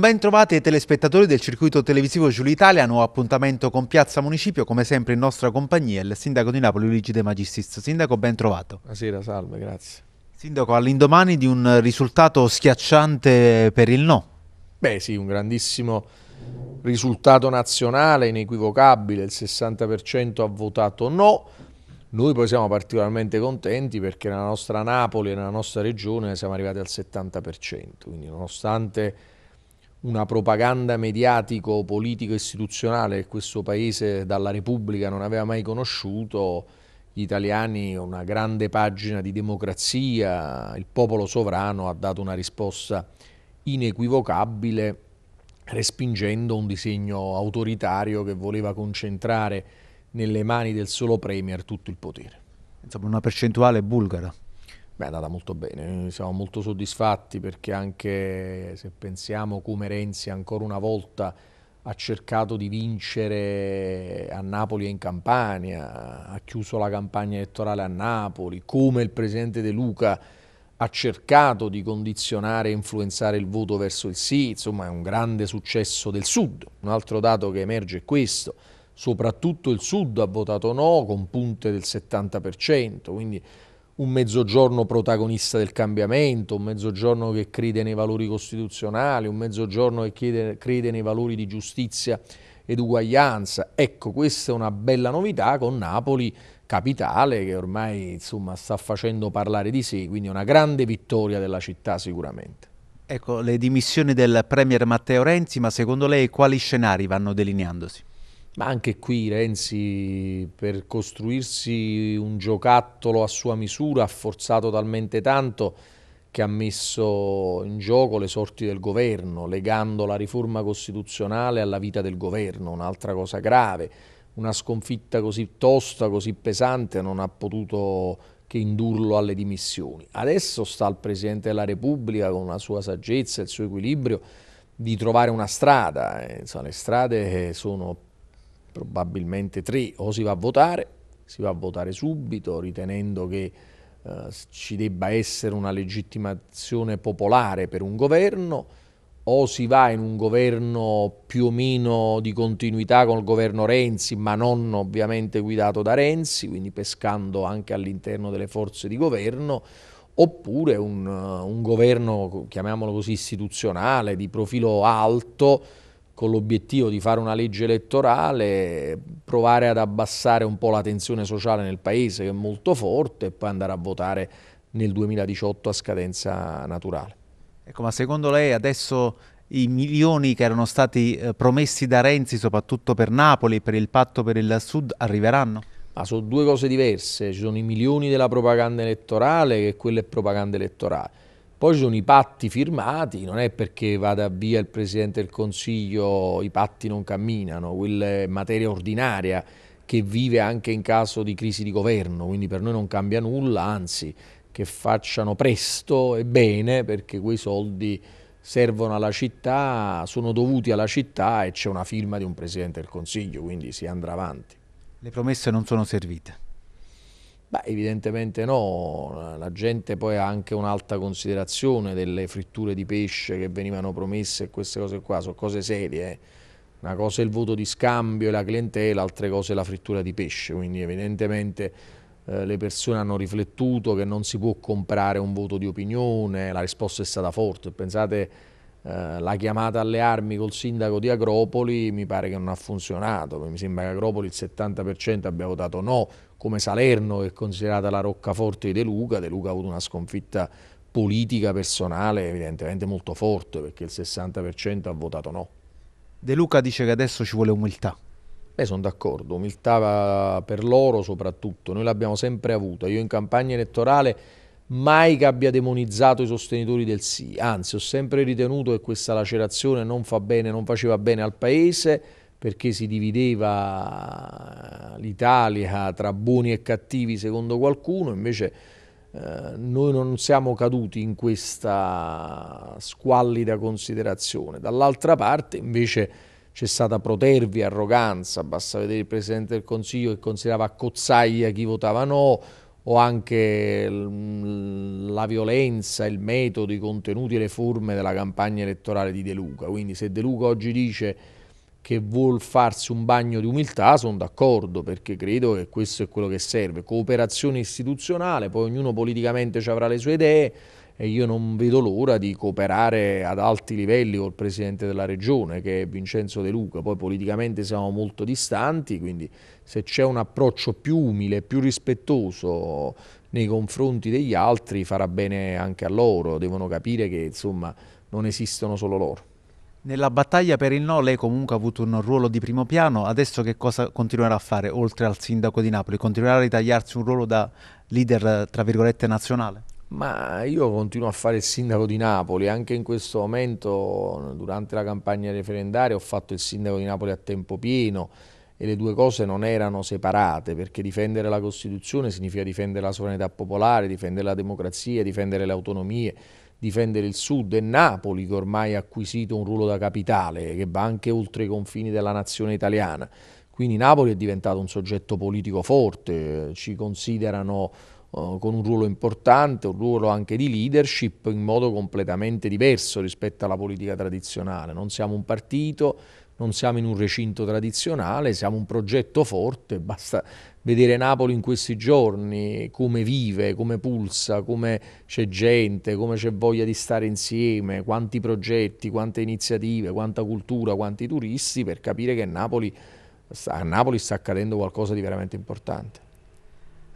Un ben trovati ai telespettatori del circuito televisivo Giulio Italia, nuovo appuntamento con Piazza Municipio, come sempre in nostra compagnia il sindaco di Napoli Luigi De Magistris. Sindaco, ben trovato. Buonasera, salve, grazie. Sindaco, all'indomani di un risultato schiacciante per il no. Beh sì, un grandissimo risultato nazionale, inequivocabile, il 60% ha votato no. Noi poi siamo particolarmente contenti perché nella nostra Napoli e nella nostra regione siamo arrivati al 70%, quindi nonostante una propaganda mediatico, politico, istituzionale che questo paese dalla Repubblica non aveva mai conosciuto, gli italiani una grande pagina di democrazia, il popolo sovrano ha dato una risposta inequivocabile respingendo un disegno autoritario che voleva concentrare nelle mani del solo Premier tutto il potere. Insomma una percentuale bulgara. Beh, è andata molto bene, siamo molto soddisfatti perché anche se pensiamo come Renzi ancora una volta ha cercato di vincere a Napoli e in Campania, ha chiuso la campagna elettorale a Napoli, come il presidente De Luca ha cercato di condizionare e influenzare il voto verso il sì, insomma è un grande successo del Sud. Un altro dato che emerge è questo, soprattutto il Sud ha votato no con punte del 70%, quindi un mezzogiorno protagonista del cambiamento, un mezzogiorno che crede nei valori costituzionali, un mezzogiorno che crede, crede nei valori di giustizia ed uguaglianza. Ecco, questa è una bella novità con Napoli capitale che ormai insomma, sta facendo parlare di sé, quindi una grande vittoria della città sicuramente. Ecco, le dimissioni del Premier Matteo Renzi, ma secondo lei quali scenari vanno delineandosi? Ma anche qui Renzi per costruirsi un giocattolo a sua misura ha forzato talmente tanto che ha messo in gioco le sorti del governo, legando la riforma costituzionale alla vita del governo, un'altra cosa grave. Una sconfitta così tosta, così pesante, non ha potuto che indurlo alle dimissioni. Adesso sta al Presidente della Repubblica, con la sua saggezza, e il suo equilibrio, di trovare una strada. Eh, insomma, le strade eh, sono probabilmente tre, o si va a votare, si va a votare subito ritenendo che eh, ci debba essere una legittimazione popolare per un governo, o si va in un governo più o meno di continuità con il governo Renzi, ma non ovviamente guidato da Renzi, quindi pescando anche all'interno delle forze di governo, oppure un, un governo, chiamiamolo così, istituzionale, di profilo alto, con l'obiettivo di fare una legge elettorale, provare ad abbassare un po' la tensione sociale nel paese che è molto forte e poi andare a votare nel 2018 a scadenza naturale. Ecco, ma secondo lei adesso i milioni che erano stati eh, promessi da Renzi, soprattutto per Napoli e per il patto per il Sud, arriveranno? Ma sono due cose diverse, ci sono i milioni della propaganda elettorale e quella è propaganda elettorale poi ci sono i patti firmati, non è perché vada via il Presidente del Consiglio, i patti non camminano, quella è materia ordinaria che vive anche in caso di crisi di governo, quindi per noi non cambia nulla, anzi che facciano presto e bene perché quei soldi servono alla città, sono dovuti alla città e c'è una firma di un Presidente del Consiglio, quindi si andrà avanti. Le promesse non sono servite. Beh, evidentemente no, la gente poi ha anche un'alta considerazione delle fritture di pesce che venivano promesse e queste cose qua, sono cose serie, eh. una cosa è il voto di scambio e la clientela, altre cose è la frittura di pesce, quindi evidentemente eh, le persone hanno riflettuto che non si può comprare un voto di opinione, la risposta è stata forte, pensate eh, la chiamata alle armi col sindaco di Agropoli mi pare che non ha funzionato, mi sembra che Agropoli il 70% abbia votato no, come Salerno, che è considerata la roccaforte di De Luca. De Luca ha avuto una sconfitta politica personale evidentemente molto forte, perché il 60% ha votato no. De Luca dice che adesso ci vuole umiltà. Beh, sono d'accordo, umiltà per loro soprattutto, noi l'abbiamo sempre avuta. Io in campagna elettorale mai che abbia demonizzato i sostenitori del sì, anzi ho sempre ritenuto che questa lacerazione non fa bene, non faceva bene al paese, perché si divideva l'Italia tra buoni e cattivi secondo qualcuno, invece eh, noi non siamo caduti in questa squallida considerazione. Dall'altra parte invece c'è stata protervia, arroganza, basta vedere il Presidente del Consiglio che considerava cozzaglia chi votava no, o anche la violenza, il metodo, i contenuti e le forme della campagna elettorale di De Luca. Quindi se De Luca oggi dice che vuol farsi un bagno di umiltà, sono d'accordo perché credo che questo è quello che serve, cooperazione istituzionale, poi ognuno politicamente ci avrà le sue idee e io non vedo l'ora di cooperare ad alti livelli col Presidente della Regione che è Vincenzo De Luca, poi politicamente siamo molto distanti, quindi se c'è un approccio più umile, più rispettoso nei confronti degli altri farà bene anche a loro, devono capire che insomma non esistono solo loro. Nella battaglia per il no lei comunque ha avuto un ruolo di primo piano, adesso che cosa continuerà a fare oltre al sindaco di Napoli? Continuerà a ritagliarsi un ruolo da leader, tra virgolette, nazionale? Ma io continuo a fare il sindaco di Napoli, anche in questo momento durante la campagna referendaria ho fatto il sindaco di Napoli a tempo pieno e le due cose non erano separate perché difendere la Costituzione significa difendere la sovranità popolare, difendere la democrazia, difendere le autonomie, difendere il sud e Napoli che ormai ha acquisito un ruolo da capitale che va anche oltre i confini della nazione italiana. Quindi Napoli è diventato un soggetto politico forte, ci considerano uh, con un ruolo importante, un ruolo anche di leadership in modo completamente diverso rispetto alla politica tradizionale. Non siamo un partito, non siamo in un recinto tradizionale, siamo un progetto forte, basta vedere Napoli in questi giorni, come vive, come pulsa, come c'è gente, come c'è voglia di stare insieme, quanti progetti, quante iniziative, quanta cultura, quanti turisti, per capire che Napoli, a Napoli sta accadendo qualcosa di veramente importante.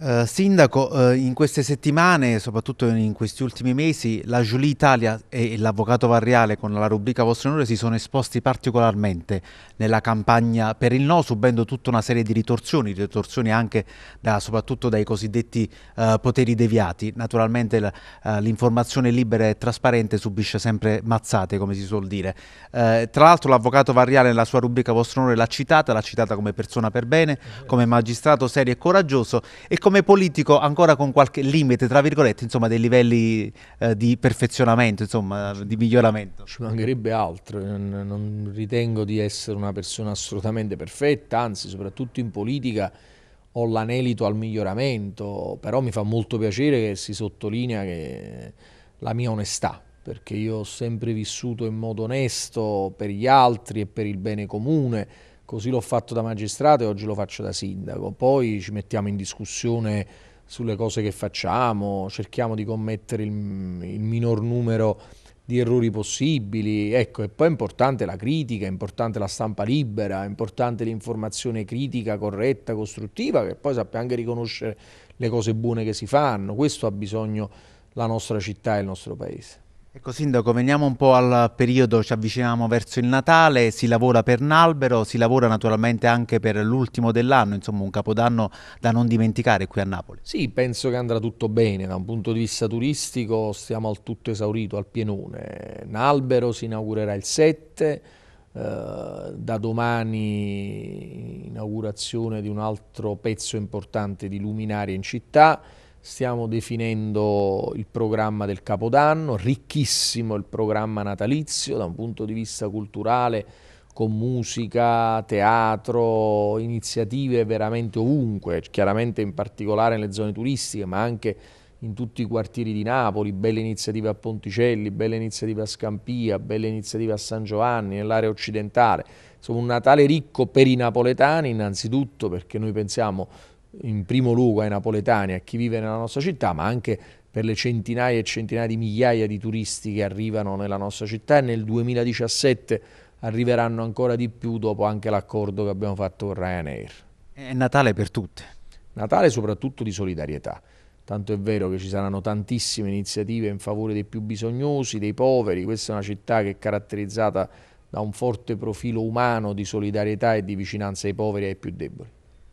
Uh, sindaco, uh, in queste settimane, soprattutto in questi ultimi mesi, la Giulia Italia e l'Avvocato Varriale con la rubrica Vostro Onore si sono esposti particolarmente nella campagna per il no, subendo tutta una serie di ritorsioni, ritorsioni anche da, soprattutto dai cosiddetti uh, poteri deviati. Naturalmente l'informazione libera e trasparente subisce sempre mazzate, come si suol dire. tra l'altro l'Avvocato Varriale nella sua rubrica Vostro Onore l'ha citata, l'ha citata come persona per bene, come magistrato serio e coraggioso e come politico ancora con qualche limite, tra virgolette, insomma, dei livelli eh, di perfezionamento, insomma, di miglioramento. Ci mancherebbe altro, non, non ritengo di essere una persona assolutamente perfetta, anzi, soprattutto in politica ho l'anelito al miglioramento, però mi fa molto piacere che si sottolinea che la mia onestà, perché io ho sempre vissuto in modo onesto per gli altri e per il bene comune Così l'ho fatto da magistrato e oggi lo faccio da sindaco. Poi ci mettiamo in discussione sulle cose che facciamo, cerchiamo di commettere il, il minor numero di errori possibili. Ecco, e poi è importante la critica, è importante la stampa libera, è importante l'informazione critica, corretta, costruttiva, che poi sappia anche riconoscere le cose buone che si fanno. Questo ha bisogno la nostra città e il nostro paese. Ecco Sindaco, veniamo un po' al periodo, ci avviciniamo verso il Natale, si lavora per Nalbero, si lavora naturalmente anche per l'ultimo dell'anno, insomma un capodanno da non dimenticare qui a Napoli. Sì, penso che andrà tutto bene, da un punto di vista turistico stiamo al tutto esaurito, al pienone. Nalbero si inaugurerà il 7, eh, da domani inaugurazione di un altro pezzo importante di luminaria in città, stiamo definendo il programma del Capodanno, ricchissimo il programma natalizio da un punto di vista culturale, con musica, teatro, iniziative veramente ovunque, chiaramente in particolare nelle zone turistiche, ma anche in tutti i quartieri di Napoli, belle iniziative a Ponticelli, belle iniziative a Scampia, belle iniziative a San Giovanni, nell'area occidentale. Insomma un Natale ricco per i napoletani innanzitutto perché noi pensiamo in primo luogo ai napoletani, a chi vive nella nostra città, ma anche per le centinaia e centinaia di migliaia di turisti che arrivano nella nostra città e nel 2017 arriveranno ancora di più dopo anche l'accordo che abbiamo fatto con Ryanair. È Natale per tutte. Natale soprattutto di solidarietà. Tanto è vero che ci saranno tantissime iniziative in favore dei più bisognosi, dei poveri. Questa è una città che è caratterizzata da un forte profilo umano di solidarietà e di vicinanza ai poveri e ai più deboli.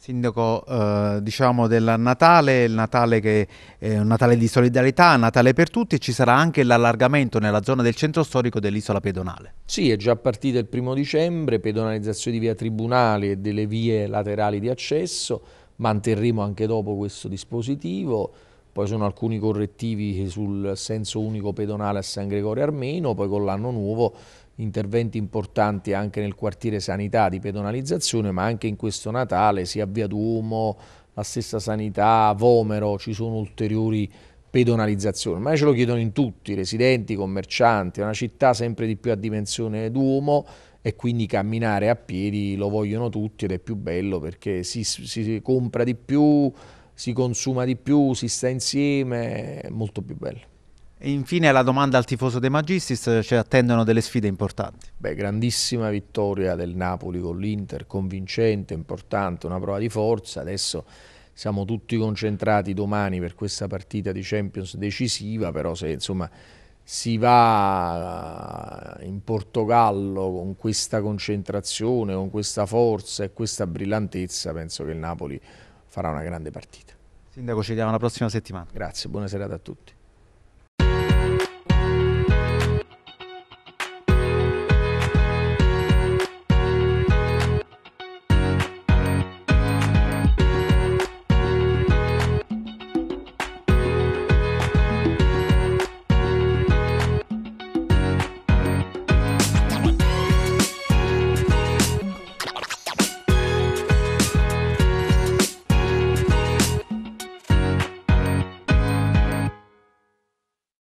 Sindaco, eh, diciamo del Natale, il Natale che è un Natale di solidarietà, Natale per tutti e ci sarà anche l'allargamento nella zona del centro storico dell'isola pedonale. Sì, è già partita il primo dicembre, pedonalizzazione di via Tribunale e delle vie laterali di accesso, manterremo anche dopo questo dispositivo, poi sono alcuni correttivi sul senso unico pedonale a San Gregorio Armeno, poi con l'anno nuovo interventi importanti anche nel quartiere sanità di pedonalizzazione, ma anche in questo Natale sia Duomo, la stessa sanità, Vomero, ci sono ulteriori pedonalizzazioni. Ma ce lo chiedono in tutti, residenti, commercianti, è una città sempre di più a dimensione d'uomo e quindi camminare a piedi lo vogliono tutti ed è più bello perché si, si compra di più, si consuma di più, si sta insieme, è molto più bello infine la domanda al tifoso De Magistris, eh, ci attendono delle sfide importanti. Beh, grandissima vittoria del Napoli con l'Inter, convincente, importante, una prova di forza. Adesso siamo tutti concentrati domani per questa partita di Champions decisiva, però se insomma si va eh, in Portogallo con questa concentrazione, con questa forza e questa brillantezza, penso che il Napoli farà una grande partita. Sindaco, ci vediamo la prossima settimana. Grazie, buona serata a tutti.